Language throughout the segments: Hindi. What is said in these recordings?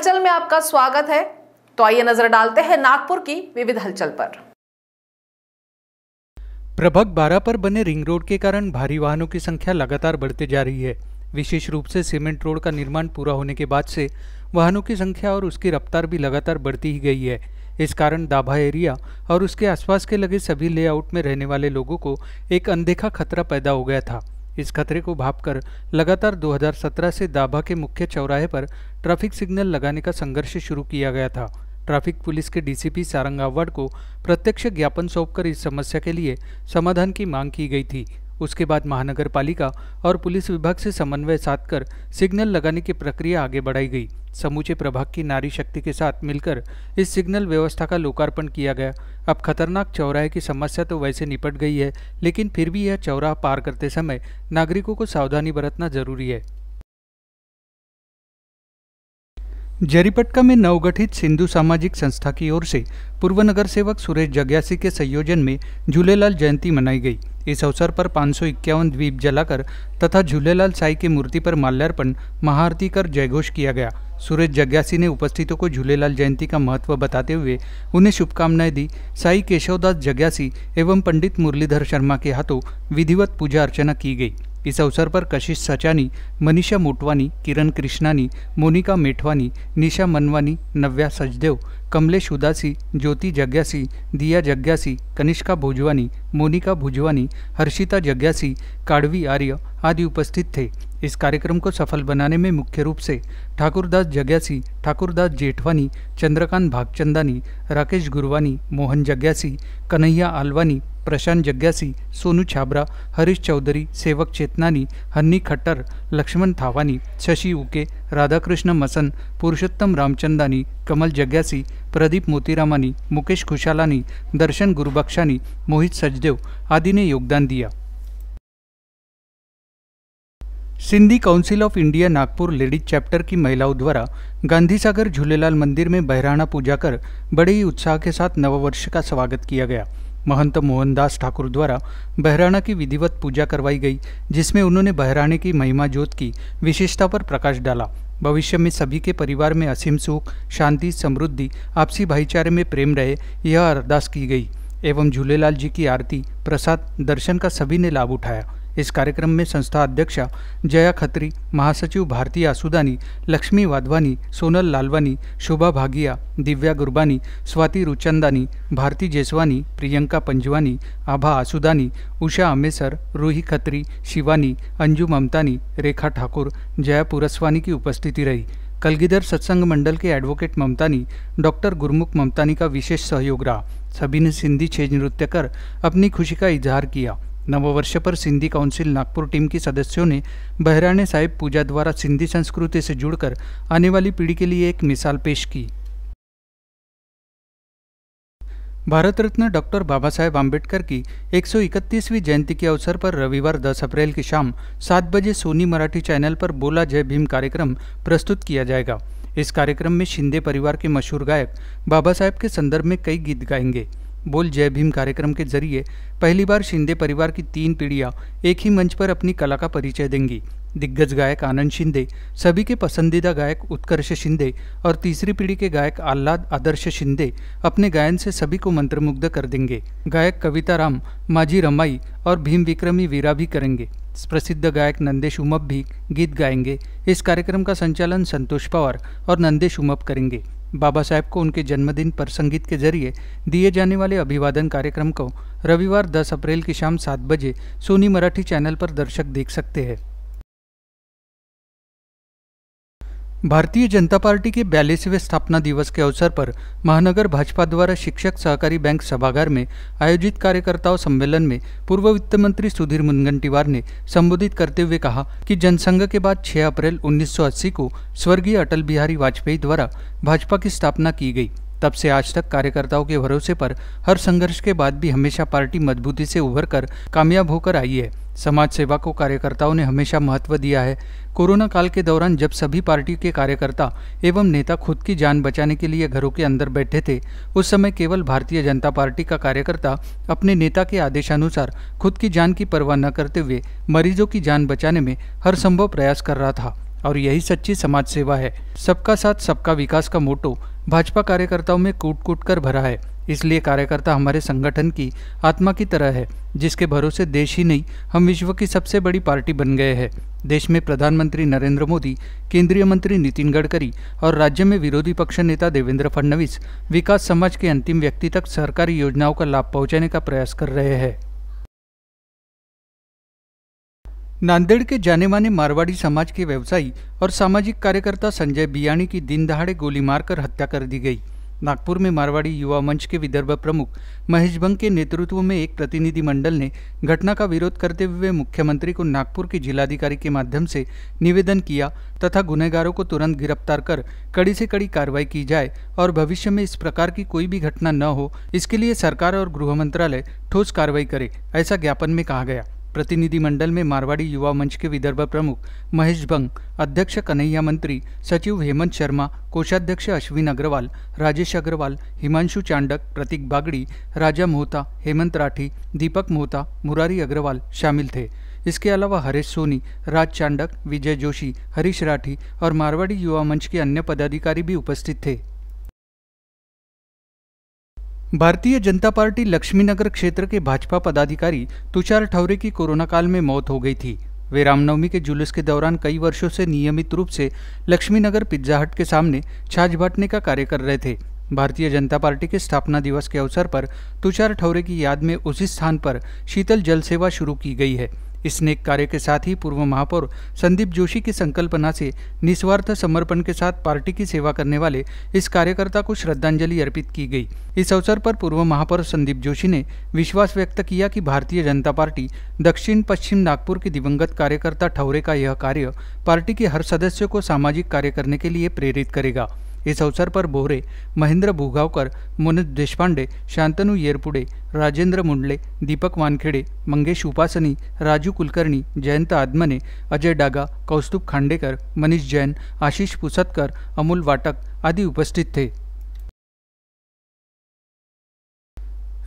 हलचल में आपका स्वागत है तो आइए नजर डालते हैं नागपुर की विविध हलचल पर प्रभग बारह पर बने रिंग रोड के कारण भारी वाहनों की संख्या लगातार बढ़ते जा रही है विशेष रूप से सीमेंट रोड का निर्माण पूरा होने के बाद से वाहनों की संख्या और उसकी रफ्तार भी लगातार बढ़ती ही गई है इस कारण दाभा एरिया और उसके आसपास के लगे सभी लेआउट में रहने वाले लोगों को एक अनदेखा खतरा पैदा हो गया था इस खतरे को भापकर लगातार 2017 से दाभा के मुख्य चौराहे पर ट्रैफिक सिग्नल लगाने का संघर्ष शुरू किया गया था ट्रैफिक पुलिस के डीसीपी सारंग को प्रत्यक्ष ज्ञापन सौंपकर इस समस्या के लिए समाधान की मांग की गई थी उसके बाद महानगर पालिका और पुलिस विभाग से समन्वय साधकर सिग्नल लगाने की प्रक्रिया आगे बढ़ाई गई समूचे प्रभाग की नारी शक्ति के साथ मिलकर इस सिग्नल व्यवस्था का लोकार्पण किया गया अब खतरनाक चौराहे की समस्या तो वैसे निपट गई है लेकिन फिर भी यह चौराहा पार करते समय नागरिकों को सावधानी बरतना जरूरी है जरीपटका में नवगठित सिंधु सामाजिक संस्था की ओर से पूर्व नगर सेवक सुरेश जग्यासी के संयोजन में झूलेलाल जयंती मनाई गई इस अवसर पर पाँच द्वीप जलाकर तथा झूलेलाल साई की मूर्ति पर माल्यार्पण महाआरती कर जयघोष किया गया सूरज जग्यासी ने उपस्थितों को झूलेलाल जयंती का महत्व बताते हुए उन्हें शुभकामनाएं दी साई केशवदास जग्यासी एवं पंडित मुरलीधर शर्मा के हाथों विधिवत पूजा अर्चना की गई इस अवसर पर कशिश सचानी मनीषा मोटवानी किरण कृष्णानी मोनिका मेठवानी निशा मनवानी नव्या सचदेव कमलेश उदासी ज्योति जग्यासी दिया जग्यासी कनिष्का भोजवानी मोनिका भुजवानी हर्षिता जग्यासी काड़वी आर्य आदि उपस्थित थे इस कार्यक्रम को सफल बनाने में मुख्य रूप से ठाकुरदास जग्यासी ठाकुरदास जेठवानी चंद्रकांत भागचंदानी राकेश गुरवानी मोहन जग्यासी कन्हैया आलवानी प्रशांत जग्यासी सोनू छाबरा हरीश चौधरी सेवक चेतनानी हन्नी खट्टर लक्ष्मण थावानी शशि उके राधाकृष्ण मसन पुरुषोत्तम रामचंदानी कमल जग्यासी प्रदीप मोतीरामानी मुकेश खुशालानी दर्शन गुरुबख्शानी मोहित सचदेव आदि ने योगदान दिया Sindhi council of India Nagpur ladies chapter की महिलाओं द्वारा गांधी सागर झूलेलाल मंदिर में बहराना पूजा कर बड़े ही उत्साह के साथ नववर्ष का स्वागत किया गया महंत मोहनदास ठाकुर द्वारा बहराणा की विधिवत पूजा करवाई गई जिसमें उन्होंने बहराणे की महिमा ज्योत की विशेषता पर प्रकाश डाला भविष्य में सभी के परिवार में असीम सुख शांति समृद्धि आपसी भाईचारे में प्रेम रहे यह अरदास की गई एवं झूलेलाल जी की आरती प्रसाद दर्शन का सभी ने लाभ उठाया इस कार्यक्रम में संस्था अध्यक्षा जया खत्री महासचिव भारती आसुदानी लक्ष्मी वाधवानी सोनल लालवानी शोभा भागिया दिव्या गुरबानी स्वाति रुचंदानी भारती जेसवानी प्रियंका पंजवानी आभा आसुदानी उषा अमेसर रूही खत्री शिवानी अंजू ममतानी रेखा ठाकुर जया पुरस्वानी की उपस्थिति रही कलगीधर सत्संग मंडल के एडवोकेट ममतानी डॉक्टर गुरमुख ममतानी का विशेष सहयोग रहा सभी ने सिंधी छेज नृत्य कर अपनी खुशी का इजहार किया नववर्ष पर सिंधी काउंसिल नागपुर टीम की सदस्यों ने बहराने साहिब पूजा द्वारा सिंधी संस्कृति से जुड़कर आने वाली पीढ़ी के लिए एक मिसाल पेश की भारत रत्न डॉक्टर बाबा साहेब आम्बेडकर की 131वीं जयंती के अवसर पर रविवार 10 अप्रैल की शाम सात बजे सोनी मराठी चैनल पर बोला जय भीम कार्यक्रम प्रस्तुत किया जाएगा इस कार्यक्रम में शिंदे परिवार के मशहूर गायक बाबा साहेब के संदर्भ में कई गीत गाएंगे बोल जय भीम कार्यक्रम के जरिए पहली बार शिंदे परिवार की तीन पीढ़ियां एक ही मंच पर अपनी कला का परिचय देंगी दिग्गज गायक आनंद शिंदे सभी के पसंदीदा गायक उत्कर्ष शिंदे और तीसरी पीढ़ी के गायक आह्लाद आदर्श शिंदे अपने गायन से सभी को मंत्रमुग्ध कर देंगे गायक कविता राम माझी रमाई और भीम विक्रमी वीरा भी करेंगे प्रसिद्ध गायक नंदेश उमप भी गीत गाएंगे इस कार्यक्रम का संचालन संतोष पवार और नंदेश उमप करेंगे बाबा साहेब को उनके जन्मदिन पर संगीत के जरिए दिए जाने वाले अभिवादन कार्यक्रम को रविवार 10 अप्रैल की शाम सात बजे सोनी मराठी चैनल पर दर्शक देख सकते हैं भारतीय जनता पार्टी के बयालीसवें स्थापना दिवस के अवसर पर महानगर भाजपा द्वारा शिक्षक सहकारी बैंक सभागार में आयोजित कार्यकर्ताओं सम्मेलन में पूर्व वित्त मंत्री सुधीर मुनगंटीवार ने संबोधित करते हुए कहा कि जनसंघ के बाद 6 अप्रैल 1980 को स्वर्गीय अटल बिहारी वाजपेयी द्वारा भाजपा की स्थापना की गई तब से आज तक कार्यकर्ताओं के भरोसे पर हर संघर्ष के बाद भी हमेशा पार्टी मजबूती से उभर कर कामयाब होकर आई है समाज सेवा को कार्यकर्ताओं ने हमेशा महत्व दिया है कोरोना काल के दौरान जब सभी पार्टी के कार्यकर्ता एवं नेता खुद की जान बचाने के लिए घरों के अंदर बैठे थे उस समय केवल भारतीय जनता पार्टी का कार्यकर्ता अपने नेता के आदेशानुसार खुद की जान की परवाह न करते हुए मरीजों की जान बचाने में हर संभव प्रयास कर रहा था और यही सच्ची समाज सेवा है सबका साथ सबका विकास का मोटो भाजपा कार्यकर्ताओं में कूट कूट कर भरा है इसलिए कार्यकर्ता हमारे संगठन की आत्मा की तरह है जिसके भरोसे देश ही नहीं हम विश्व की सबसे बड़ी पार्टी बन गए हैं देश में प्रधानमंत्री नरेंद्र मोदी केंद्रीय मंत्री नितिन गडकरी और राज्य में विरोधी पक्ष नेता देवेंद्र फडणवीस विकास समाज के अंतिम व्यक्ति तक सरकारी योजनाओं का लाभ पहुंचाने का प्रयास कर रहे हैं नांदेड़ के जाने माने मारवाड़ी समाज के व्यवसायी और सामाजिक कार्यकर्ता संजय बियाणी की दिन दहाड़े गोली मारकर हत्या कर दी गई नागपुर में मारवाड़ी युवा मंच के विदर्भ प्रमुख महेश बंग के नेतृत्व में एक प्रतिनिधिमंडल ने घटना का विरोध करते हुए मुख्यमंत्री को नागपुर के जिलाधिकारी के माध्यम से निवेदन किया तथा गुनहगारों को तुरंत गिरफ्तार कर कड़ी से कड़ी कार्रवाई की जाए और भविष्य में इस प्रकार की कोई भी घटना न हो इसके लिए सरकार और गृह मंत्रालय ठोस कार्रवाई करे ऐसा ज्ञापन में कहा गया प्रतिनिधिमंडल में मारवाड़ी युवा मंच के विदर्भ प्रमुख महेश बंग अध्यक्ष कन्हैया मंत्री सचिव हेमंत शर्मा कोषाध्यक्ष अश्विन अग्रवाल राजेश अग्रवाल हिमांशु चांडक प्रतीक बागड़ी राजा मोहता हेमंत राठी दीपक मोहता मुरारी अग्रवाल शामिल थे इसके अलावा हरेश सोनी राज चांडक विजय जोशी हरीश राठी और मारवाड़ी युवा मंच के अन्य पदाधिकारी भी उपस्थित थे भारतीय जनता पार्टी लक्ष्मीनगर क्षेत्र के भाजपा पदाधिकारी तुषार ठौरे की कोरोना काल में मौत हो गई थी वे रामनवमी के जुलूस के दौरान कई वर्षों से नियमित रूप से लक्ष्मीनगर पिज्जा हट के सामने छाछ बांटने का कार्य कर रहे थे भारतीय जनता पार्टी के स्थापना दिवस के अवसर पर तुषार ठौरे की याद में उसी स्थान पर शीतल जल सेवा शुरू की गई है इस नेक कार्य के साथ ही पूर्व महापौर संदीप जोशी की संकल्पना से निस्वार्थ समर्पण के साथ पार्टी की सेवा करने वाले इस कार्यकर्ता को श्रद्धांजलि अर्पित की गई इस अवसर पर पूर्व महापौर संदीप जोशी ने विश्वास व्यक्त किया कि भारतीय जनता पार्टी दक्षिण पश्चिम नागपुर के दिवंगत कार्यकर्ता ठौरे का यह कार्य पार्टी के हर सदस्य को सामाजिक कार्य करने के लिए प्रेरित करेगा इस अवसर पर बोहरे महेंद्र भूगावकर मनोज देशपांडे शांतनु येरपुडे राजेंद्र मुंडले दीपक वानखेडे मंगेश उपासनी राजू कुलकर्णी जयंत आदमने अजय डागा कौस्तुभ खांडेकर मनीष जैन आशिष पुसतकर अमोल वाटक आदी उपस्थित थे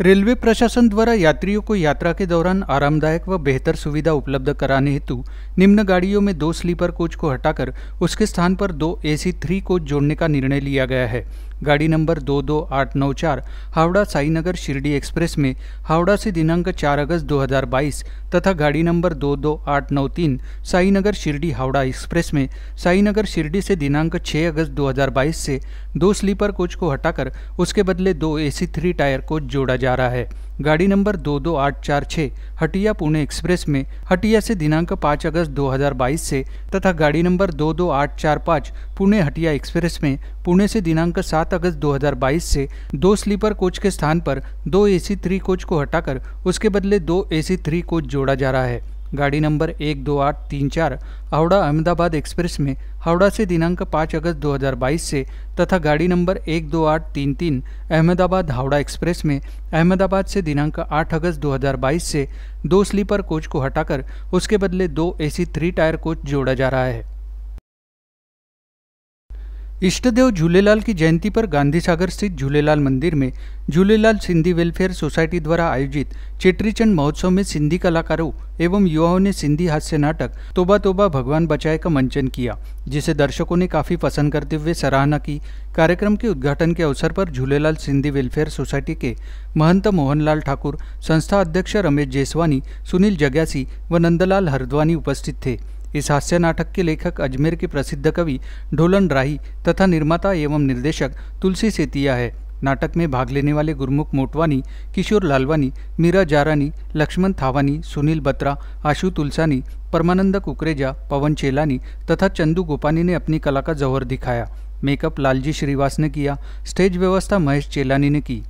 रेलवे प्रशासन द्वारा यात्रियों को यात्रा के दौरान आरामदायक व बेहतर सुविधा उपलब्ध कराने हेतु निम्न गाड़ियों में दो स्लीपर कोच को हटाकर उसके स्थान पर दो एसी थ्री कोच जोड़ने का निर्णय लिया गया है गाड़ी नंबर दो दो आठ नौ चार हावड़ा साईनगर शिरडी एक्सप्रेस में हावड़ा से दिनांक चार अगस्त 2022 तथा गाड़ी नंबर दो दो आठ नौ तीन साईनगर शिरडी हावड़ा एक्सप्रेस में साईनगर शिरडी से दिनांक 6 अगस्त 2022 से दो स्लीपर कोच को हटाकर उसके बदले दो सी थ्री टायर कोच जोड़ा जा रहा है गाड़ी नंबर दो दो आठ चार छः हटिया पुणे एक्सप्रेस में हटिया से दिनांक पाँच अगस्त 2022 से तथा गाड़ी नंबर दो दो आठ चार पाँच पुणे हटिया एक्सप्रेस में पुणे से दिनांक 7 अगस्त 2022 से दो स्लीपर कोच के स्थान पर दो एसी थ्री कोच को हटाकर उसके बदले दो एसी थ्री कोच जोड़ा जा रहा है गाड़ी नंबर एक दो आठ तीन चार हावड़ा अहमदाबाद एक्सप्रेस में हावड़ा से दिनांक 5 अगस्त 2022 से तथा गाड़ी नंबर एक दो आठ तीन तीन अहमदाबाद हावड़ा एक्सप्रेस में अहमदाबाद से दिनांक 8 अगस्त 2022 से दो स्लीपर कोच को हटाकर उसके बदले दो एसी थ्री टायर कोच जोड़ा जा रहा है इष्टदेव झूलेलाल की जयंती पर गांधी सागर स्थित झूलेलाल मंदिर में झूलेलाल सिंधी वेलफेयर सोसाइटी द्वारा आयोजित चेटरीचंद महोत्सव में सिंधी कलाकारों एवं युवाओं ने सिंधी हास्य नाटक तोबा तोबा भगवान बचाए का मंचन किया जिसे दर्शकों ने काफी पसंद करते हुए सराहना की कार्यक्रम के उद्घाटन के अवसर पर झूलेलाल सिंधी वेलफेयर सोसाइटी के महंत मोहनलाल ठाकुर संस्था अध्यक्ष रमेश जेसवानी सुनील जग्यासी व नंदलाल हरद्वानी उपस्थित थे इस हास्य नाटक के लेखक अजमेर के प्रसिद्ध कवि ढोलन राही तथा निर्माता एवं निर्देशक तुलसी सेतिया है नाटक में भाग लेने वाले गुरमुख मोटवानी किशोर लालवानी मीरा जारानी लक्ष्मण थावानी सुनील बत्रा आशु तुलसानी परमानंद कुकरेजा पवन चेलानी तथा चंदू गोपानी ने अपनी कला का जौहर दिखाया मेकअप लालजी श्रीवास ने किया स्टेज व्यवस्था महेश चेलानी ने की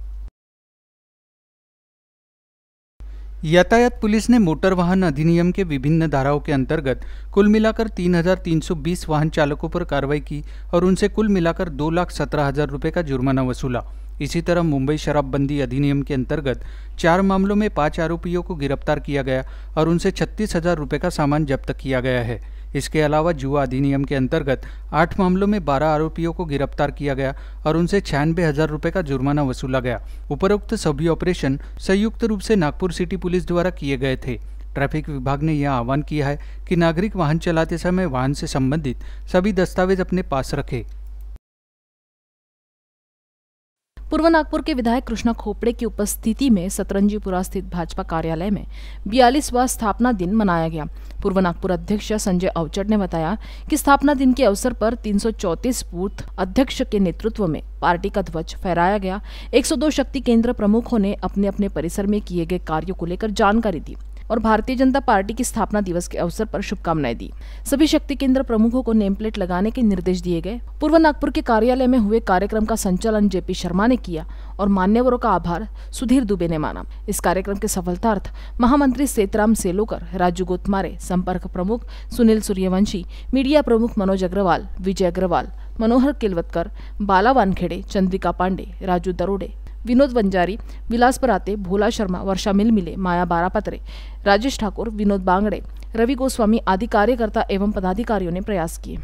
यातायात पुलिस ने मोटर वाहन अधिनियम के विभिन्न धाराओं के अंतर्गत कुल मिलाकर 3,320 वाहन चालकों पर कार्रवाई की और उनसे कुल मिलाकर दो लाख सत्रह हजार रुपये का जुर्माना वसूला इसी तरह मुंबई शराबबंदी अधिनियम के अंतर्गत चार मामलों में पाँच आरोपियों को गिरफ्तार किया गया और उनसे छत्तीस हजार रुपये का सामान जब्त किया गया है इसके अलावा जुआ अधिनियम के अंतर्गत आठ मामलों में बारह आरोपियों को गिरफ्तार किया गया और उनसे छियानबे हजार रुपये का जुर्माना वसूला गया उपरोक्त सभी ऑपरेशन संयुक्त रूप से नागपुर सिटी पुलिस द्वारा किए गए थे ट्रैफिक विभाग ने यह आह्वान किया है कि नागरिक वाहन चलाते समय वाहन से संबंधित सभी दस्तावेज अपने पास रखें पूर्व नागपुर के विधायक कृष्णा खोपड़े की उपस्थिति में सतरंजीपुरा स्थित भाजपा कार्यालय में बयालीसवा स्थापना दिन मनाया गया पूर्व नागपुर अध्यक्ष संजय अवचट ने बताया कि स्थापना दिन के अवसर पर 334 बूथ अध्यक्ष के नेतृत्व में पार्टी का ध्वज फहराया गया 102 शक्ति केंद्र प्रमुखों ने अपने अपने परिसर में किए गए कार्यों को लेकर जानकारी दी और भारतीय जनता पार्टी की स्थापना दिवस के अवसर पर शुभकामनाएं दी सभी शक्ति केंद्र प्रमुखों को नेम प्लेट लगाने के निर्देश दिए गए पूर्व नागपुर के कार्यालय में हुए कार्यक्रम का संचालन जेपी शर्मा ने किया और मान्यवरों का आभार सुधीर दुबे ने माना इस कार्यक्रम के सफलतार्थ महामंत्री सेतराम सेलोकर राजू गोतमारे संपर्क प्रमुख सुनील सूर्यवंशी मीडिया प्रमुख मनोज अग्रवाल विजय अग्रवाल मनोहर किलवतकर बाला वानखेड़े चंद्रिका पांडे राजू दरोडे विनोद वंजारी विलास पराते भोला शर्मा वर्षा मिलमिले माया बारापत्रे राजेश ठाकुर विनोद बांगड़े रवि गोस्वामी आदि कार्यकर्ता एवं पदाधिकारियों ने प्रयास किए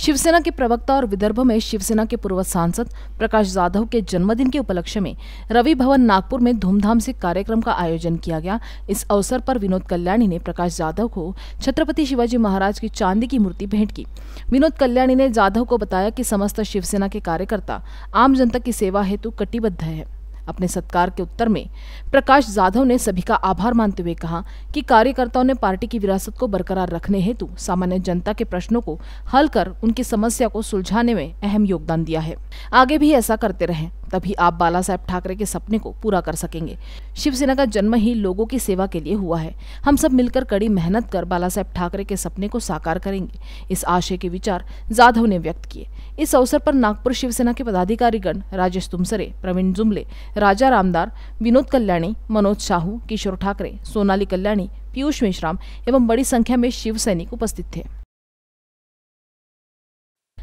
शिवसेना के प्रवक्ता और विदर्भ में शिवसेना के पूर्व सांसद प्रकाश जाधव के जन्मदिन के उपलक्ष्य में रवि भवन नागपुर में धूमधाम से कार्यक्रम का आयोजन किया गया इस अवसर पर विनोद कल्याणी ने प्रकाश जाधव को छत्रपति शिवाजी महाराज की चांदी की मूर्ति भेंट की विनोद कल्याणी ने जाधव को बताया कि समस्त शिवसेना के कार्यकर्ता आम जनता की सेवा हेतु कटिबद्ध है अपने सत्कार के उत्तर में प्रकाश जाधव ने सभी का आभार मानते हुए कहा कि कार्यकर्ताओं ने पार्टी की विरासत को बरकरार रखने हेतु सामान्य जनता के प्रश्नों को हल कर उनकी समस्या को सुलझाने में अहम योगदान दिया है आगे भी ऐसा करते रहे तभी आप बाला साहेब ठाकरे के सपने को पूरा कर सकेंगे शिवसेना का जन्म ही लोगों की सेवा के लिए हुआ है हम सब मिलकर कड़ी मेहनत कर बाला साहेब ठाकरे के सपने को साकार करेंगे इस आशय के विचार जाधव ने व्यक्त किए इस अवसर पर नागपुर शिवसेना के पदाधिकारीगण राजेश तुमसरे प्रवीण जुमले राजा रामदार विनोद कल्याणी मनोज साहू किशोर ठाकरे सोनाली कल्याणी पीयूष मेश्राम एवं बड़ी संख्या में शिव सैनिक उपस्थित थे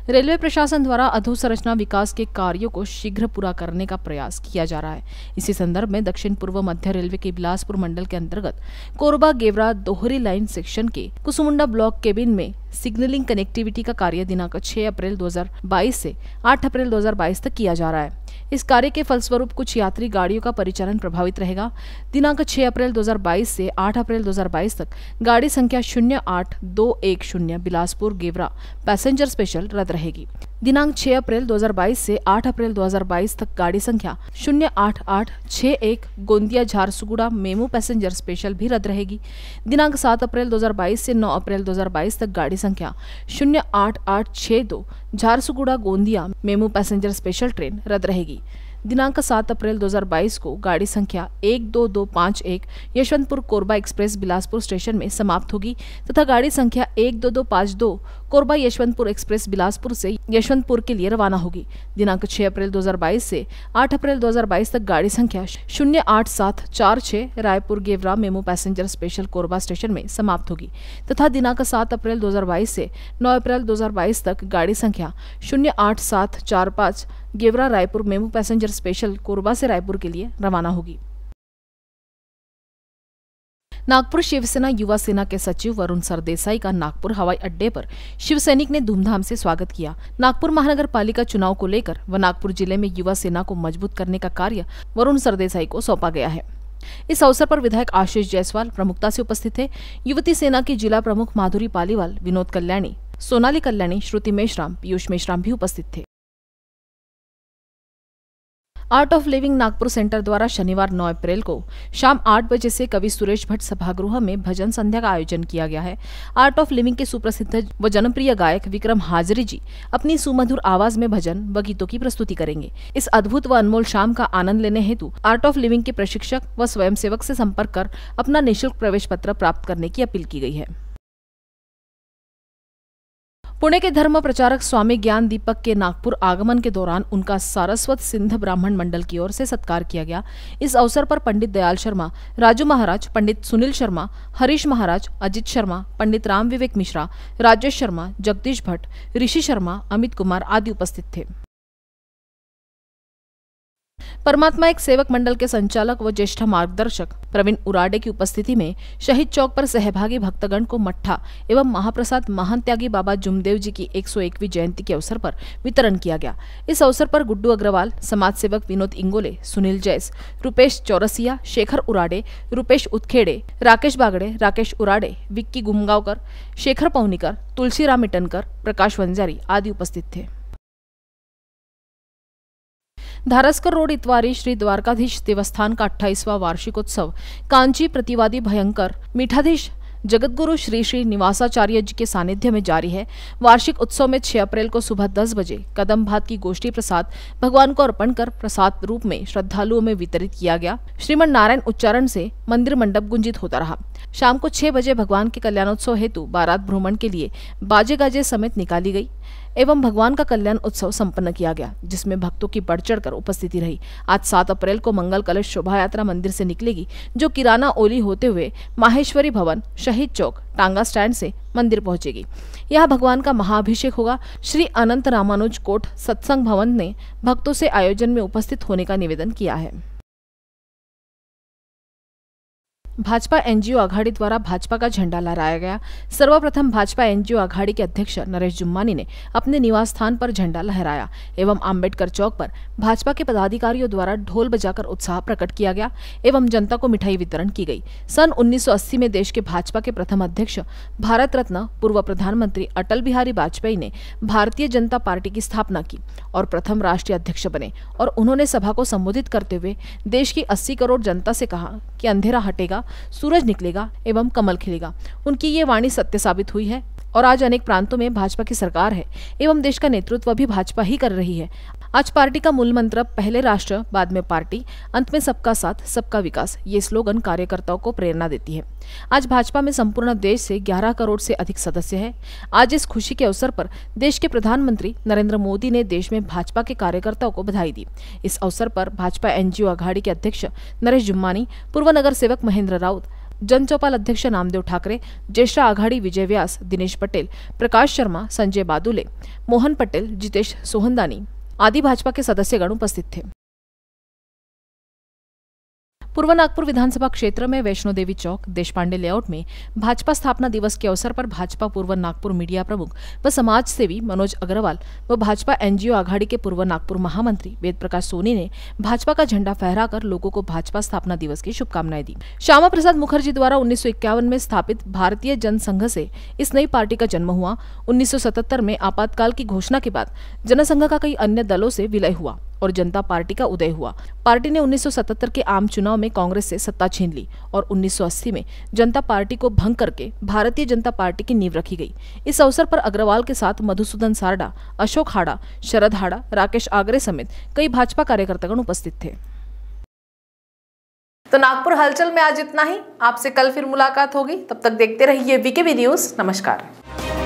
रेलवे प्रशासन द्वारा अधोसंरचना विकास के कार्यों को शीघ्र पूरा करने का प्रयास किया जा रहा है इसी संदर्भ में दक्षिण पूर्व मध्य रेलवे के बिलासपुर मंडल के अंतर्गत कोरबा गेवरा दोहरी लाइन सेक्शन के कुसुमुंडा ब्लॉक केबिन में सिग्नलिंग कनेक्टिविटी का कार्य दिनांक 6 अप्रैल 2022 से 8 अप्रैल 2022 तक किया जा रहा है इस कार्य के फलस्वरूप कुछ यात्री गाड़ियों का परिचालन प्रभावित रहेगा दिनांक 6 अप्रैल 2022 से 8 अप्रैल 2022 तक गाड़ी संख्या शून्य आठ दो एक शून्य बिलासपुर गेवरा पैसेंजर स्पेशल रद्द रहेगी दिनांक 6 अप्रैल 2022 से 8 अप्रैल 2022 तक गाड़ी संख्या शून्य आठ आठ छः एक Gondia Jharsuguda MEMU passenger special भी रद्द रहेगी दिनांक 7 अप्रैल 2022 से 9 अप्रैल 2022 तक गाड़ी संख्या शून्य आठ आठ छः दो Jharsuguda Gondia MEMU passenger special train रद्द रहेगी दिनांक सात अप्रैल 2022 को गाड़ी संख्या एक दो दो पाँच एक यशवंतपुर कोरबा एक्सप्रेस बिलासपुर स्टेशन में समाप्त होगी तथा गाड़ी संख्या एक दो दो पाँच दो कोरबा यशवंतपुर एक्सप्रेस बिलासपुर से यशवंतपुर के लिए रवाना होगी दिनांक 6 अप्रैल 2022 से 8 अप्रैल 2022 तक गाड़ी संख्या शून्य आठ सात चार छः Raipur Gevra MEMU passenger special Korba station में समाप्त होगी तथा दिनांक 7 अप्रैल 2022 से 9 अप्रैल 2022 तक गाड़ी संख्या शून्य आठ सात चार पाँच Gevra Raipur MEMU passenger special Korba से रायपुर के लिए रवाना होगी नागपुर शिवसेना युवा सेना के सचिव वरुण सरदेसाई का नागपुर हवाई अड्डे पर शिव सैनिक ने धूमधाम से स्वागत किया नागपुर महानगर पालिका चुनाव को लेकर व नागपुर जिले में युवा सेना को मजबूत करने का कार्य वरुण सरदेसाई को सौंपा गया है इस अवसर पर विधायक आशीष जायसवाल प्रमुखता से उपस्थित थे युवती सेना के जिला प्रमुख माधुरी पालीवाल विनोद कल्याणी सोनाली कल्याणी श्रुति मेश्राम पीयूष मेश्राम भी उपस्थित थे art of living Nagpur centre द्वारा शनिवार 9 अप्रैल को शाम आठ बजे से कवि सुरेश भट्ट सभागृह में भजन संध्या का आयोजन किया गया है आर्ट ऑफ लिविंग के सुप्रसिद्ध व जनप्रिय गायक विक्रम हाजरी जी अपनी सुमधुर आवाज में भजन व गीतों की प्रस्तुति करेंगे इस अद्भुत व अनमोल शाम का आनंद लेने हेतु आर्ट ऑफ लिविंग के प्रशिक्षक व स्वयं से संपर्क कर अपना निःशुल्क प्रवेश पत्र प्राप्त करने की अपील की गई है पुणे के धर्म प्रचारक स्वामी ज्ञान दीपक के नागपुर आगमन के दौरान उनका सारस्वत सिंध ब्राह्मण मंडल की ओर से सत्कार किया गया इस अवसर पर पंडित दयाल शर्मा राजू महाराज पंडित सुनील शर्मा हरीश महाराज अजित शर्मा पंडित राम विवेक मिश्रा राजेश शर्मा जगदीश भट्ट ऋषि शर्मा अमित कुमार आदि उपस्थित थे परमात्मा एक सेवक मंडल के संचालक व ज्येष्ठ मार्गदर्शक प्रवीण उराडे की उपस्थिति में शहीद चौक पर सहभागी भक्तगण को मट्ठा एवं महाप्रसाद महान त्यागी बाबा जुमदेव जी की 101वीं जयंती के अवसर पर वितरण किया गया इस अवसर पर गुड्डू अग्रवाल समाज सेवक विनोद इंगोले सुनील जैस रूपेश चौरसिया शेखर उराडे रूपेश उत्खेड़े राकेश बागड़े राकेश उराडे विक्की गुमगांवकर शेखर पवनीकर तुलसीराम इटनकर प्रकाश वंजारी आदि उपस्थित थे धारस्कर रोड इतवारी श्री द्वारकाधीश देवस्थान का अट्ठाईसवा वार्षिकोत्सव कांची प्रतिवादी भयंकर मीठाधीश जगतगुरु श्री श्री निवासाचार्य जी के सानिध्य में जारी है वार्षिक उत्सव में 6 अप्रैल को सुबह 10 बजे कदम भात की गोष्ठी प्रसाद भगवान को अर्पण कर प्रसाद रूप में श्रद्धालुओं में वितरित किया गया श्रीमन नारायण उच्चारण से मंदिर मंडप गुंजित होता रहा शाम को छह बजे भगवान के कल्याणोत्सव हेतु बारात भ्रमण के लिए बाजे गाजे समेत निकाली गयी एवं भगवान का कल्याण उत्सव संपन्न किया गया जिसमें भक्तों की बढ़ चढ़ उपस्थिति रही आज सात अप्रैल को मंगल कलश शोभा यात्रा मंदिर से निकलेगी जो किराना ओली होते हुए माहेश्वरी भवन शहीद चौक टांगा स्टैंड से मंदिर पहुंचेगी यह भगवान का महाअभिषेक होगा श्री अनंत रामानुज कोट सत्संग भवन ने भक्तों से आयोजन में उपस्थित होने का निवेदन किया है भाजपा एनजीओ आघाड़ी द्वारा भाजपा का झंडा लहराया गया सर्वप्रथम भाजपा एनजीओ आघाड़ी के अध्यक्ष नरेश जुम्मानी ने अपने निवास स्थान पर झंडा लहराया एवं आम्बेडकर चौक पर भाजपा के पदाधिकारियों द्वारा ढोल बजाकर उत्साह प्रकट किया गया एवं जनता को मिठाई वितरण की गई सन 1980 में देश के भाजपा के प्रथम अध्यक्ष भारत रत्न पूर्व प्रधानमंत्री अटल बिहारी वाजपेयी ने भारतीय जनता पार्टी की स्थापना की और प्रथम राष्ट्रीय अध्यक्ष बने और उन्होंने सभा को संबोधित करते हुए देश की अस्सी करोड़ जनता से कहा कि अंधेरा हटेगा सूरज निकलेगा एवं कमल खिलेगा उनकी ये वाणी सत्य साबित हुई है और आज अनेक प्रांतों में भाजपा की सरकार है एवं देश का नेतृत्व भी भाजपा ही कर रही है आज पार्टी का मूल मंत्र पहले राष्ट्र बाद में पार्टी अंत में सबका साथ सबका विकास ये स्लोगन कार्यकर्ताओं को प्रेरणा देती है आज भाजपा में संपूर्ण देश से 11 करोड़ से अधिक सदस्य हैं आज इस खुशी के अवसर पर देश के प्रधानमंत्री नरेंद्र मोदी ने देश में भाजपा के कार्यकर्ताओं को बधाई दी इस अवसर पर भाजपा एनजीओ आघाड़ी के अध्यक्ष नरेश जुम्मानी पूर्व नगर सेवक महेंद्र राउत चौपाल अध्यक्ष नामदेव ठाकरे ज्येष्ठ आघाडी विजय व्यास दिनेश पटेल प्रकाश शर्मा संजय बादुले मोहन पटेल जितेश सोहंदानी आदि भाजपा के सदस्यगण उपस्थित थे पूर्व नागपुर विधानसभा क्षेत्र में वैष्णो देवी चौक देशपांडे लेआउट में भाजपा स्थापना दिवस के अवसर पर भाजपा पूर्व नागपुर मीडिया प्रमुख व समाज सेवी मनोज अग्रवाल व भाजपा एनजीओ आघाड़ी के पूर्व नागपुर महामंत्री वेद प्रकाश सोनी ने भाजपा का झंडा फहराकर लोगों को भाजपा स्थापना दिवस की शुभकामनाएं दी श्यामा प्रसाद मुखर्जी द्वारा उन्नीस में स्थापित भारतीय जनसंघ से इस नई पार्टी का जन्म हुआ उन्नीस में आपातकाल की घोषणा के बाद जनसंघ का कई अन्य दलों से विलय हुआ और जनता पार्टी का उदय हुआ पार्टी ने 1977 के आम चुनाव में कांग्रेस से सत्ता छीन ली और 1980 में जनता पार्टी को भंग करके भारतीय जनता पार्टी की नींव रखी गई इस अवसर पर अग्रवाल के साथ मधुसूदन सारडा अशोक हाड़ा शरद हाड़ा राकेश आगरे समेत कई भाजपा कार्यकर्तागण उपस्थित थे तो नागपुर हलचल में आज इतना ही आपसे कल फिर मुलाकात होगी तब तक देखते रहिए वीकेबी न्यूज नमस्कार